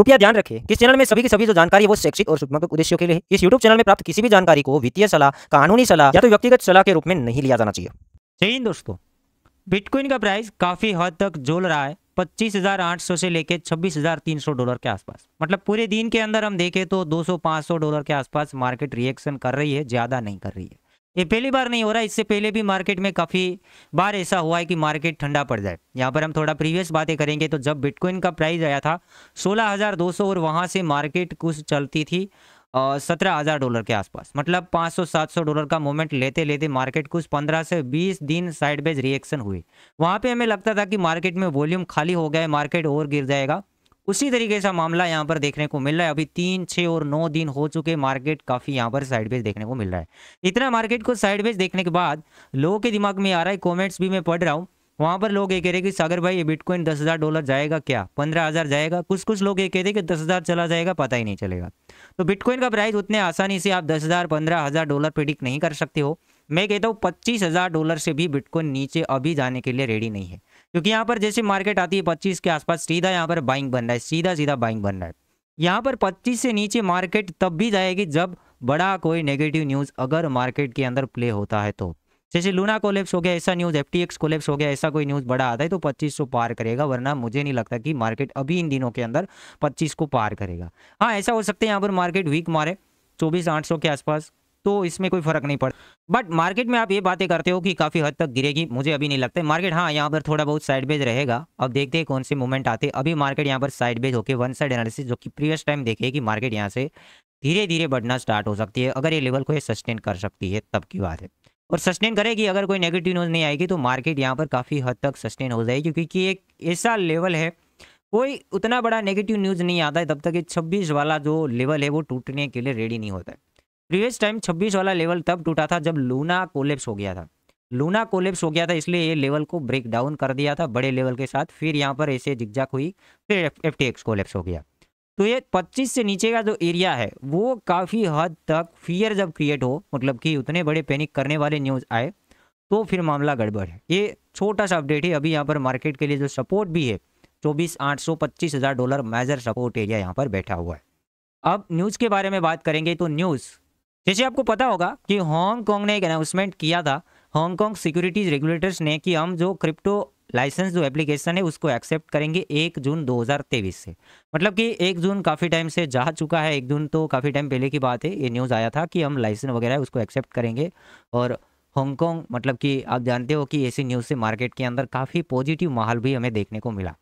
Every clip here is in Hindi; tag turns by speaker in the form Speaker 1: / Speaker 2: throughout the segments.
Speaker 1: कृपया ध्यान रखें कि चैनल में सभी की सभी जो जानकारी है वो शैक्षिक और शुभात्मक उद्देश्यों के लिए इस यूट्यूब चैनल में प्राप्त किसी भी जानकारी को वित्तीय सलाह कानूनी सलाह या तो व्यक्तिगत सलाह के रूप में नहीं लिया जाना चाहिए जय हिंद दोस्तों बिटकॉइन का प्राइस काफी हद तक जोल रहा है 25,800 से लेकर 26,300 डॉलर के आसपास मतलब पूरे दिन के अंदर हम देखें तो 200 सौ डॉलर के आसपास मार्केट रिएक्शन कर रही है ज़्यादा नहीं कर रही है ये पहली बार नहीं हो रहा इससे पहले भी मार्केट में काफ़ी बार ऐसा हुआ है कि मार्केट ठंडा पड़ जाए यहाँ पर हम थोड़ा प्रीवियस बातें करेंगे तो जब बिटकॉइन का प्राइस आया था 16,200 और वहाँ से मार्केट कुछ चलती थी सत्रह हज़ार डॉलर के आसपास मतलब 500-700 डॉलर का मोमेंट लेते लेते मार्केट कुछ 15 से 20 दिन साइडवेज रिएक्शन हुई वहाँ पे हमें लगता था कि मार्केट में वॉल्यूम खाली हो गया है मार्केट और गिर जाएगा उसी तरीके का मामला यहाँ पर देखने को मिल रहा है अभी तीन छः और नौ दिन हो चुके मार्केट काफ़ी यहाँ पर साइडवेज देखने को मिल रहा है इतना मार्केट को साइडवेज देखने के बाद लोगों के दिमाग में आ रहा है कॉमेंट्स भी मैं पढ़ रहा हूँ वहाँ पर लोग ये कह रहे कि सागर भाई ये बिटकॉइन दस हज़ार डॉलर जाएगा क्या पंद्रह हज़ार जाएगा कुछ कुछ लोग ये कह रहे कि दस हज़ार चला जाएगा पता ही नहीं चलेगा तो बिटकॉइन का प्राइस उतने आसानी से आप दस हज़ार पंद्रह हज़ार डॉलर प्रिडिक्ट नहीं कर सकते हो मैं कहता हूँ पच्चीस हज़ार डॉलर से भी बिटकॉइन नीचे अभी जाने के लिए रेडी नहीं है क्योंकि यहाँ पर जैसे मार्केट आती है पच्चीस के आसपास सीधा यहाँ पर बाइंग बन रहा है सीधा सीधा बाइंग बन रहा है यहाँ पर पच्चीस से नीचे मार्केट तब भी जाएगी जब बड़ा कोई नेगेटिव न्यूज़ अगर मार्केट के अंदर प्ले होता है तो जैसे लूना कोलेप्स हो गया ऐसा न्यूज़ एफ टी कोलेप्स हो गया ऐसा कोई न्यूज़ बड़ा आता है तो 2500 पार करेगा वरना मुझे नहीं लगता कि मार्केट अभी इन दिनों के अंदर 25 को पार करेगा हाँ ऐसा हो सकता है यहाँ पर मार्केट वीक मारे चौबीस आठ के आसपास तो इसमें कोई फर्क नहीं पड़ता बट मार्केट में आप ये बातें करते हो कि काफ़ी हद तक गिरेगी मुझे अभी नहीं लगता मार्केट हाँ यहाँ पर थोड़ा बहुत साइड बेज रहेगा अब देखते हैं कौन से मूवमेंट आते अभी मार्केट यहाँ पर साइड बेज होकर वन साइड एनालिसिस जो कि प्रीवियस टाइम देखिए कि मार्केट यहाँ से धीरे धीरे बढ़ना स्टार्ट हो सकती है अगर ये लेवल को ये सस्टेन कर सकती है तब की बात है और सस्टेन करेगी अगर कोई नेगेटिव न्यूज़ नहीं आएगी तो मार्केट यहाँ पर काफ़ी हद तक सस्टेन हो जाएगी क्योंकि एक ऐसा लेवल है कोई उतना बड़ा नेगेटिव न्यूज़ नहीं आता है तब तक ये छब्बीस वाला जो लेवल है वो टूटने के लिए रेडी नहीं होता है प्रीवियस टाइम 26 वाला लेवल तब टूटा था जब लूना कोलेप्स हो गया था लूना कोलेप्स हो गया था इसलिए ये लेवल को ब्रेक डाउन कर दिया था बड़े लेवल के साथ फिर यहाँ पर ऐसे जिगजाक हुई फिर एफ टी कोलेप्स हो गया तो ये 25 से नीचे का जो एरिया है वो काफ़ी हद तक फियर जब क्रिएट हो मतलब कि उतने बड़े पैनिक करने वाले न्यूज़ आए तो फिर मामला गड़बड़ है ये छोटा सा अपडेट है अभी यहाँ पर मार्केट के लिए जो सपोर्ट भी है चौबीस आठ सौ पच्चीस हज़ार डॉलर मेजर सपोर्ट एरिया यहाँ पर बैठा हुआ है अब न्यूज़ के बारे में बात करेंगे तो न्यूज़ जैसे आपको पता होगा कि हांगकॉन्ग ने एक अनाउंसमेंट किया था हांगकॉन्ग सिक्योरिटीज रेगुलेटर्स ने कि हम जो क्रिप्टो लाइसेंस जो एप्लीकेशन है उसको एक्सेप्ट करेंगे एक जून 2023 से मतलब कि एक जून काफ़ी टाइम से जा चुका है एक जून तो काफ़ी टाइम पहले की बात है ये न्यूज़ आया था कि हम लाइसेंस वगैरह उसको एक्सेप्ट करेंगे और हांगकॉन्ग मतलब कि आप जानते हो कि ऐसी न्यूज़ से मार्केट के अंदर काफ़ी पॉजिटिव माहौल भी हमें देखने को मिला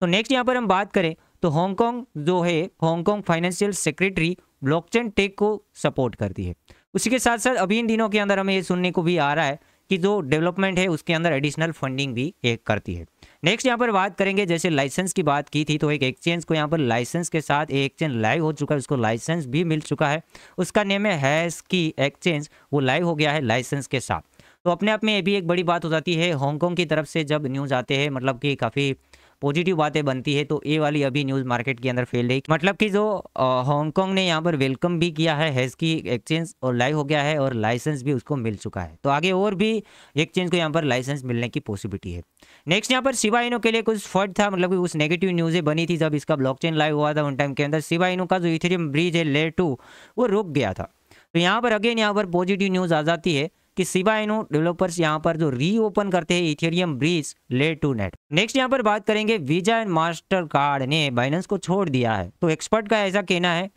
Speaker 1: तो नेक्स्ट यहाँ पर हम बात करें तो हांगकॉन्ग जो है Hong Kong financial secretary blockchain tech को सपोर्ट करती है उसी के साथ साथ अभी इन दिनों के अंदर हमें ये सुनने को भी आ रहा है कि जो डेवलपमेंट है उसके अंदर एडिशनल फंडिंग भी एक करती है नेक्स्ट यहाँ पर बात करेंगे जैसे लाइसेंस की बात की थी तो एक एक्सचेंज को यहाँ पर लाइसेंस के साथ एक एक्सचेंज लाइव हो चुका है उसको लाइसेंस भी मिल चुका है उसका नेम है की एक्सचेंज वो लाइव हो गया है लाइसेंस के साथ तो अपने आप में ये भी एक बड़ी बात हो जाती है हांगकॉन्ग की तरफ से जब न्यूज़ आते हैं मतलब कि काफ़ी पॉजिटिव बातें बनती है तो ए वाली अभी न्यूज़ मार्केट के अंदर फेल रही मतलब कि जो हांगकॉन्ग ने यहाँ पर वेलकम भी किया है हैज़ की एक्सचेंज और लाइव हो गया है और लाइसेंस भी उसको मिल चुका है तो आगे और भी एक्सचेंज को यहाँ पर लाइसेंस मिलने की पॉसिबिलिटी है नेक्स्ट यहाँ पर शिवाइनो के लिए कुछ फर्ट था मतलब कि कुछ नेगेटिव न्यूज़ें बनी थी जब इसका ब्लॉकचेन लाइव हुआ था उन टाइम के अंदर शिवाइनो का जो इथेरियम ब्रिज है लेयर टू वो रुक गया था तो यहाँ पर अगेन यहाँ पर पॉजिटिव न्यूज़ आ जाती है कि सिवाय नो डेवलपर्स यहाँ पर जो रीओपन करते हैं Ethereum bridge layer two net next यहाँ पर बात करेंगे वीजा एंड मास्टर कार्ड ने बाइनेंस को छोड़ दिया है तो एक्सपर्ट का ऐसा कहना है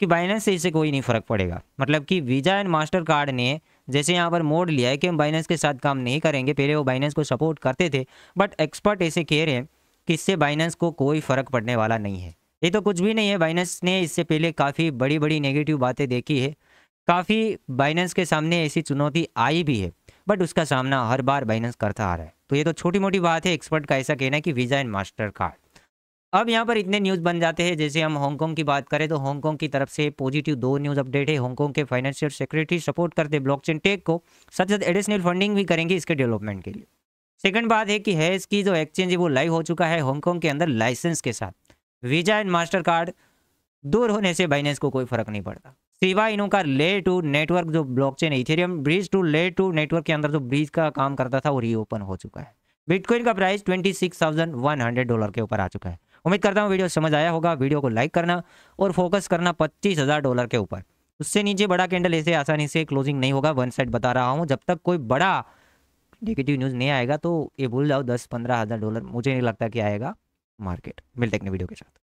Speaker 1: कि बाइनेंस से इसे कोई नहीं फर्क पड़ेगा मतलब कि वीजा एंड मास्टर कार्ड ने जैसे यहाँ पर मोड लिया है कि हम बाइनेंस के साथ काम नहीं करेंगे पहले वो बाइनेंस को सपोर्ट करते थे बट एक्सपर्ट ऐसे कह रहे हैं कि इससे बाइनेंस को कोई फ़र्क पड़ने वाला नहीं है ये तो कुछ भी नहीं है बाइनेंस ने इससे पहले काफ़ी बड़ी बड़ी नेगेटिव बातें देखी है काफ़ी बाइनेंस के सामने ऐसी चुनौती आई भी है बट उसका सामना हर बार बाइनेंस करता आ रहा है तो ये तो छोटी मोटी बात है एक्सपर्ट का ऐसा कहना है कि वीज़ा एंड मास्टर कार्ड अब यहाँ पर इतने न्यूज़ बन जाते हैं जैसे हम हांगकॉन्ग की बात करें तो हांगकॉन्ग की तरफ से पॉजिटिव दो न्यूज़ अपडेट है हांगकॉन्ग के फाइनेंशियल सिक्योरिटी सपोर्ट करते ब्लॉकचेन टेक को साथ साथ एडिशनल फंडिंग भी करेंगे इसके डेवलपमेंट के लिए सेकंड बात है कि हैज की जो एक्सचेंज है वो लाइव हो चुका है हांगकॉन्ग के अंदर लाइसेंस के साथ वीजा एंड मास्टर कार्ड दूर होने से बाइनेंस को कोई फर्क नहीं पड़ता सिवा इनका ले टू नेटवर्क जो blockchain Ethereum bridge two layer two network के अंदर जो ब्रिज का काम करता था वो रीओपन हो चुका है बिटकॉइन का प्राइस 26,100 डॉलर के ऊपर आ चुका है उम्मीद करता हूँ वीडियो समझ आया होगा वीडियो को लाइक करना और फोकस करना हजार डॉलर के ऊपर उससे नीचे बड़ा कैंडल ऐसे आसानी से क्लोजिंग नहीं होगा वन साइड बता रहा हूँ जब तक कोई बड़ा नेगेटिव न्यूज़ नहीं आएगा तो ये भूल जाओ दस पंद्रह हज़ार डॉलर मुझे नहीं लगता कि आएगा मार्केट मिलते वीडियो के साथ